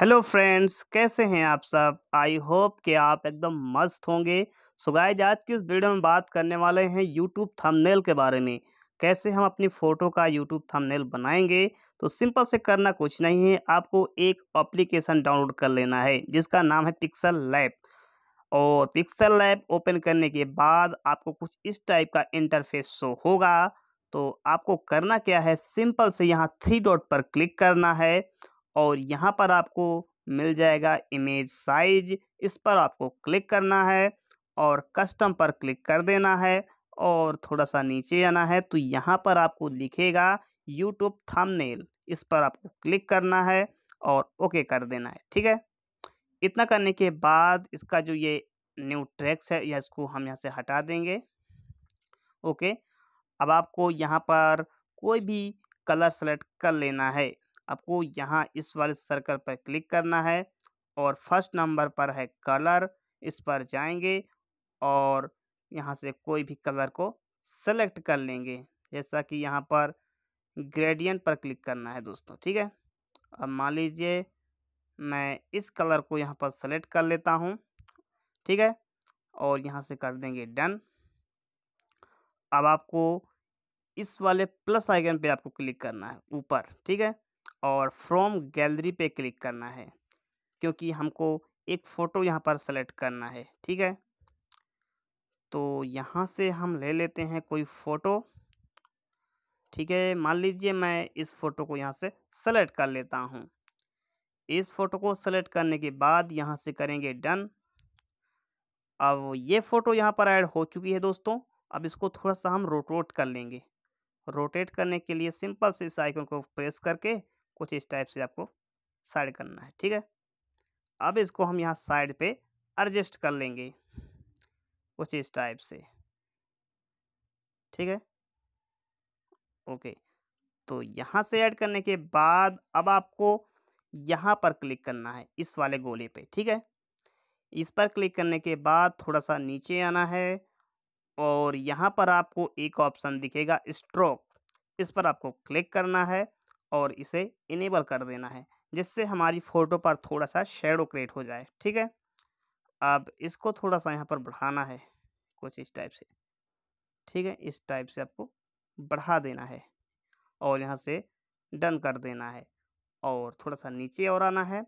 hello friends कैसे हैं आप सब आई होप कि आप एकदम मस्त होंगे सो आज की इस वीडियो में बात करने वाले हैं यूट्यूब थंबनेल के बारे में कैसे हम अपनी फ़ोटो का यूट्यूब थंबनेल बनाएंगे तो सिंपल से करना कुछ नहीं है आपको एक एप्लीकेशन डाउनलोड कर लेना है जिसका नाम है पिक्सल लैब और पिक्सल लैब ओपन करने के बाद आपको कुछ इस टाइप का इंटरफेस शो होगा तो आपको करना क्या है सिंपल से यहाँ थ्री डॉट पर क्लिक करना है और यहाँ पर आपको मिल जाएगा इमेज साइज इस पर आपको क्लिक करना है और कस्टम पर क्लिक कर देना है और थोड़ा सा नीचे आना है तो यहाँ पर आपको लिखेगा यूट्यूब थामनेल इस पर आपको क्लिक करना है और ओके कर देना है ठीक है इतना करने के बाद इसका जो ये न्यू ट्रैक्स है या इसको हम यहाँ से हटा देंगे ओके अब आपको यहाँ पर कोई भी कलर सेलेक्ट कर लेना है आपको यहाँ इस वाले सर्कल पर क्लिक करना है और फर्स्ट नंबर पर है कलर इस पर जाएंगे और यहाँ से कोई भी कलर को सेलेक्ट कर लेंगे जैसा कि यहाँ पर ग्रेडियंट पर क्लिक करना है दोस्तों ठीक है अब मान लीजिए मैं इस कलर को यहाँ पर सेलेक्ट कर लेता हूँ ठीक है और यहाँ से कर देंगे डन अब आपको इस वाले प्लस आइकन पे आपको क्लिक करना है ऊपर ठीक है और फ्रॉम गैलरी पे क्लिक करना है क्योंकि हमको एक फ़ोटो यहाँ पर सेलेक्ट करना है ठीक है तो यहाँ से हम ले लेते हैं कोई फ़ोटो ठीक है मान लीजिए मैं इस फ़ोटो को यहाँ से सेलेक्ट कर लेता हूँ इस फ़ोटो को सेलेक्ट करने के बाद यहाँ से करेंगे डन अब ये फ़ोटो यहाँ पर ऐड हो चुकी है दोस्तों अब इसको थोड़ा सा हम रोटेट कर लेंगे रोटेट करने के लिए सिंपल से इस आइकन को प्रेस करके कुछ इस टाइप से आपको साइड करना है ठीक है अब इसको हम यहाँ साइड पे एडजस्ट कर लेंगे कुछ इस टाइप से ठीक है ओके तो यहाँ से ऐड करने के बाद अब आपको यहाँ पर क्लिक करना है इस वाले गोले पे ठीक है इस पर क्लिक करने के बाद थोड़ा सा नीचे आना है और यहाँ पर आपको एक ऑप्शन दिखेगा स्ट्रोक इस पर आपको क्लिक करना है और इसे इनेबल कर देना है जिससे हमारी फ़ोटो पर थोड़ा सा शेडो क्रिएट हो जाए ठीक है अब इसको थोड़ा सा यहाँ पर बढ़ाना है कुछ इस टाइप से ठीक है इस टाइप से आपको बढ़ा देना है और यहाँ से डन कर देना है और थोड़ा सा नीचे और आना है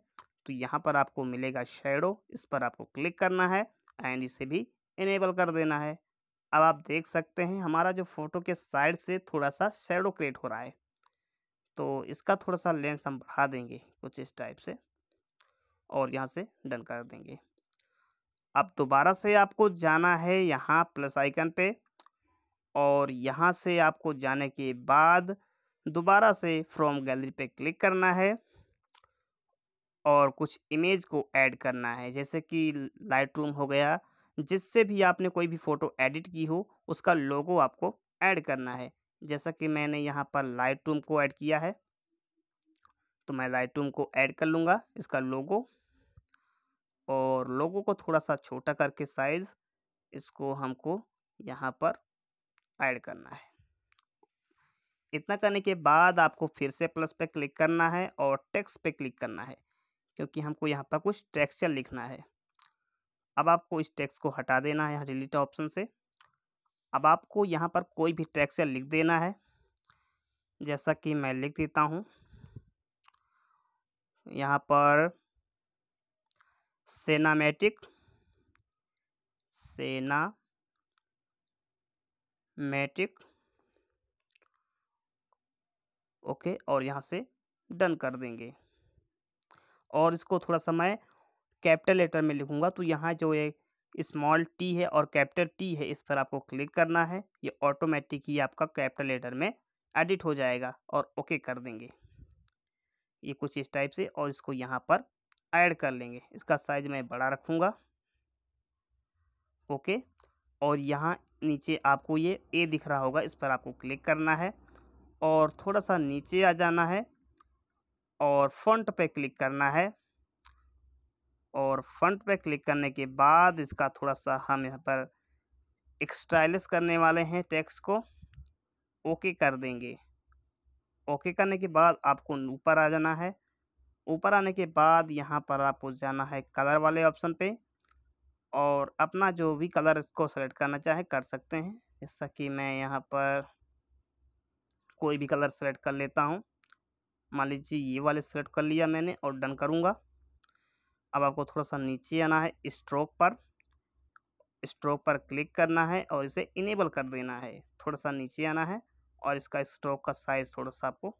तो यहाँ पर आपको मिलेगा शेडो इस पर आपको क्लिक करना है एंड इसे भी इनेबल कर देना है अब आप देख सकते हैं हमारा जो फ़ोटो के साइड से थोड़ा सा शेडो क्रिएट हो रहा है तो इसका थोड़ा सा लेंथ हम बढ़ा देंगे कुछ इस टाइप से और यहाँ से डन कर देंगे अब दोबारा से आपको जाना है यहाँ प्लस आइकन पे और यहाँ से आपको जाने के बाद दोबारा से फ्रॉम गैलरी पे क्लिक करना है और कुछ इमेज को ऐड करना है जैसे कि लाइट रूम हो गया जिससे भी आपने कोई भी फ़ोटो एडिट की हो उसका लोगो आपको ऐड करना है जैसा कि मैंने यहाँ पर लाइट रूम को ऐड किया है तो मैं लाइट रूम को ऐड कर लूँगा इसका लोगो और लोगो को थोड़ा सा छोटा करके साइज़ इसको हमको यहाँ पर ऐड करना है इतना करने के बाद आपको फिर से प्लस पे क्लिक करना है और टेक्स्ट पे क्लिक करना है क्योंकि हमको यहाँ पर कुछ टेक्सचर लिखना है अब आपको इस टेक्स्ट को हटा देना है यहाँ डिलीट ऑप्शन से अब आपको यहाँ पर कोई भी टैक्सेल लिख देना है जैसा कि मैं लिख देता हूँ यहाँ पर सेनामेटिक सेना मैटिक ओके और यहाँ से डन कर देंगे और इसको थोड़ा सा मैं कैपिटल लेटर में लिखूँगा तो यहाँ जो ये स्मॉल टी है और कैपिटल टी है इस पर आपको क्लिक करना है ये ऑटोमेटिक ही आपका कैपिटल लेटर में एडिट हो जाएगा और ओके कर देंगे ये कुछ इस टाइप से और इसको यहाँ पर ऐड कर लेंगे इसका साइज मैं बड़ा रखूँगा ओके और यहाँ नीचे आपको ये ए दिख रहा होगा इस पर आपको क्लिक करना है और थोड़ा सा नीचे आ जाना है और फ्रंट पे क्लिक करना है और फ्रंट पे क्लिक करने के बाद इसका थोड़ा सा हम यहाँ पर एक्स्टाइलिस करने वाले हैं टैक्स को ओके कर देंगे ओके करने के बाद आपको ऊपर आ जाना है ऊपर आने के बाद यहाँ पर आपको जाना है कलर वाले ऑप्शन पे और अपना जो भी कलर इसको सेलेक्ट करना चाहे कर सकते हैं जैसा कि मैं यहाँ पर कोई भी कलर सेलेक्ट कर लेता हूँ मान लीजिए ये वाले सेलेक्ट कर लिया मैंने और डन करूँगा अब आपको थोड़ा सा नीचे आना है स्ट्रोक पर स्ट्रोक पर क्लिक करना है और इसे इनेबल कर देना है थोड़ा सा नीचे आना है और इसका स्ट्रोक का साइज़ थोड़ा सा आपको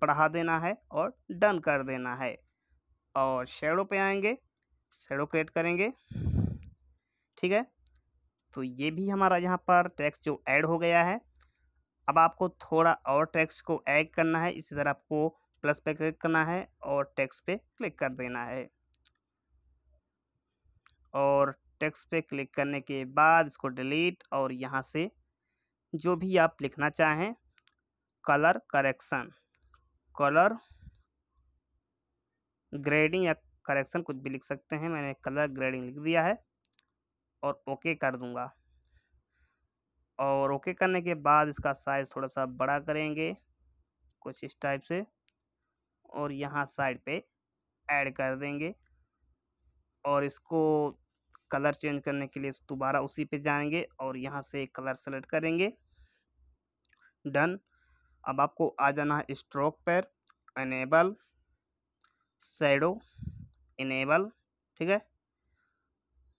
बढ़ा देना है और डन कर देना है और शेडो पे आएंगे शेडो क्रिएट करेंगे ठीक है तो ये भी हमारा यहाँ पर टैक्स जो ऐड हो गया है अब आपको थोड़ा और टैक्स को ऐड करना है इसी तरह आपको प्लस पे क्लिक करना है और टैक्स पे क्लिक कर देना है और टेक्स्ट पे क्लिक करने के बाद इसको डिलीट और यहाँ से जो भी आप लिखना चाहें कलर करेक्शन कलर ग्रेडिंग या करेक्शन कुछ भी लिख सकते हैं मैंने कलर ग्रेडिंग लिख दिया है और ओके कर दूंगा और ओके करने के बाद इसका साइज़ थोड़ा सा बड़ा करेंगे कुछ इस टाइप से और यहाँ साइड पे ऐड कर देंगे और इसको कलर चेंज करने के लिए दोबारा उसी पे जाएंगे और यहाँ से कलर सेलेक्ट करेंगे डन अब आपको आ जाना है स्ट्रोक पर इनेबल सैडो इनेबल ठीक है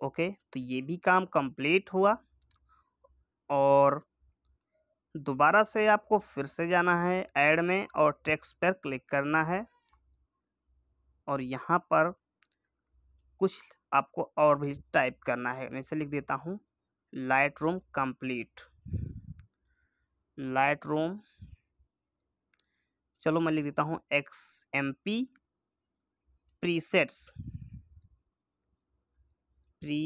ओके तो ये भी काम कंप्लीट हुआ और दोबारा से आपको फिर से जाना है ऐड में और टेक्स्ट पर क्लिक करना है और यहाँ पर कुछ आपको और भी टाइप करना है मैं इसे लिख देता हूँ Lightroom complete Lightroom चलो मैं लिख देता हूँ X M P presets 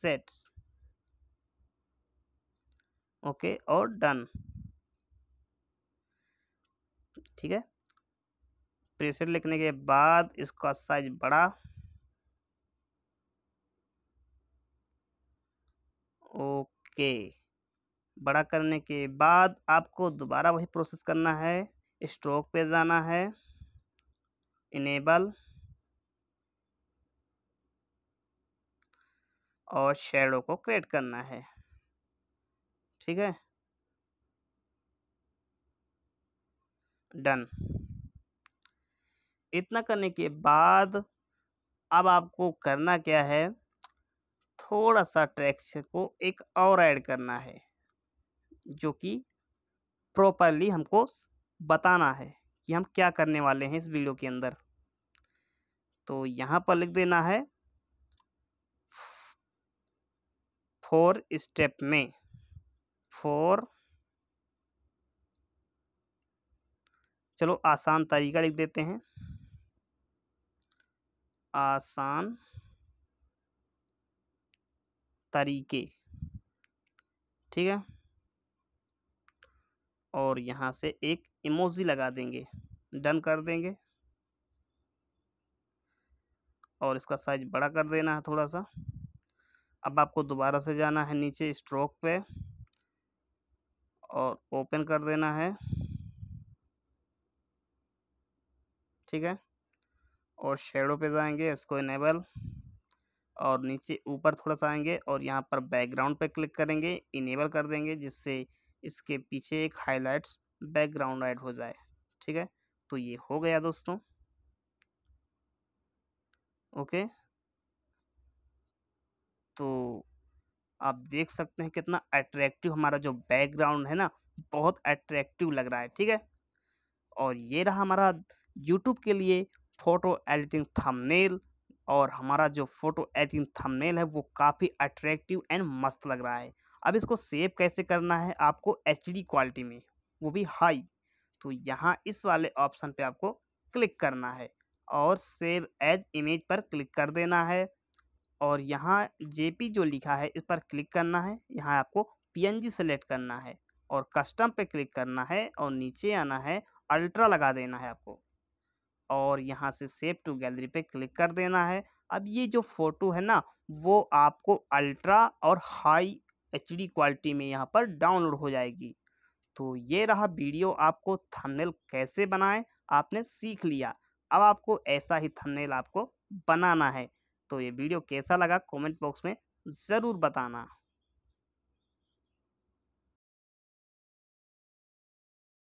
presets okay और डन ठीक है प्रेशर लिखने के बाद इसका साइज बड़ा ओके बड़ा करने के बाद आपको दोबारा वही प्रोसेस करना है स्ट्रोक पे जाना है इनेबल और शेडो को क्रिएट करना है ठीक है डन इतना करने के बाद अब आपको करना क्या है थोड़ा सा टेक्स्ट को एक और ऐड करना है जो कि प्रॉपरली हमको बताना है कि हम क्या करने वाले हैं इस वीडियो के अंदर तो यहाँ पर लिख देना है फोर स्टेप में फोर चलो आसान तरीका लिख देते हैं आसान तरीके ठीक है और यहाँ से एक इमोजी लगा देंगे डन कर देंगे और इसका साइज बड़ा कर देना है थोड़ा सा अब आपको दोबारा से जाना है नीचे स्ट्रोक पे और ओपन कर देना है ठीक है और शेडो पे जाएंगे इसको इनेबल और नीचे ऊपर थोड़ा सा आएंगे और यहाँ पर बैकग्राउंड पे क्लिक करेंगे इनेबल कर देंगे जिससे इसके पीछे एक हाइलाइट्स बैकग्राउंड ऐड हो जाए ठीक है तो ये हो गया दोस्तों ओके तो आप देख सकते हैं कितना अट्रैक्टिव हमारा जो बैकग्राउंड है ना बहुत अट्रैक्टिव लग रहा है ठीक है और ये रहा हमारा यूट्यूब के लिए फ़ोटो एडिटिंग थंबनेल और हमारा जो फ़ोटो एडिटिंग थंबनेल है वो काफ़ी अट्रैक्टिव एंड मस्त लग रहा है अब इसको सेव कैसे करना है आपको एच क्वालिटी में वो भी हाई तो यहाँ इस वाले ऑप्शन पे आपको क्लिक करना है और सेव एज इमेज पर क्लिक कर देना है और यहाँ जे जो लिखा है इस पर क्लिक करना है यहाँ आपको पीएनजी सेलेक्ट करना है और कस्टम पे क्लिक करना है और नीचे आना है अल्ट्रा लगा देना है आपको और यहाँ से सेव टू गैलरी पे क्लिक कर देना है अब ये जो फ़ोटो है ना वो आपको अल्ट्रा और हाई एच क्वालिटी में यहाँ पर डाउनलोड हो जाएगी तो ये रहा वीडियो आपको थंबनेल कैसे बनाएं आपने सीख लिया अब आपको ऐसा ही थंबनेल आपको बनाना है तो ये वीडियो कैसा लगा कमेंट बॉक्स में ज़रूर बताना